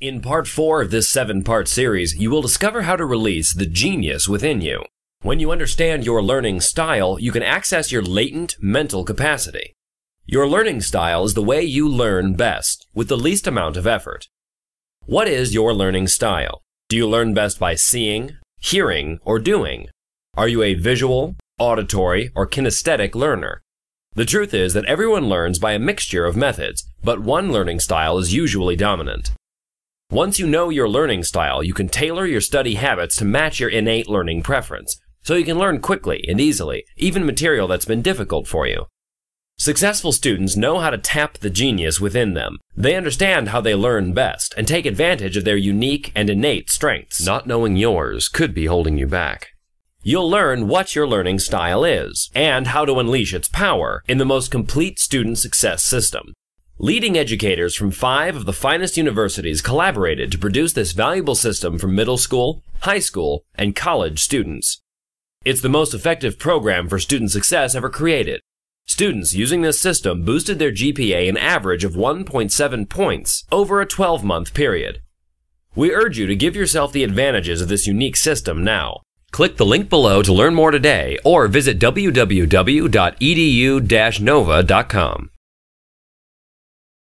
In part 4 of this 7 part series, you will discover how to release the genius within you. When you understand your learning style, you can access your latent mental capacity. Your learning style is the way you learn best, with the least amount of effort. What is your learning style? Do you learn best by seeing, hearing, or doing? Are you a visual, auditory, or kinesthetic learner? The truth is that everyone learns by a mixture of methods, but one learning style is usually dominant. Once you know your learning style, you can tailor your study habits to match your innate learning preference, so you can learn quickly and easily, even material that's been difficult for you. Successful students know how to tap the genius within them. They understand how they learn best and take advantage of their unique and innate strengths. Not knowing yours could be holding you back. You'll learn what your learning style is and how to unleash its power in the most complete student success system. Leading educators from five of the finest universities collaborated to produce this valuable system for middle school, high school, and college students. It's the most effective program for student success ever created. Students using this system boosted their GPA an average of 1.7 points over a 12 month period. We urge you to give yourself the advantages of this unique system now. Click the link below to learn more today or visit www.edu-nova.com.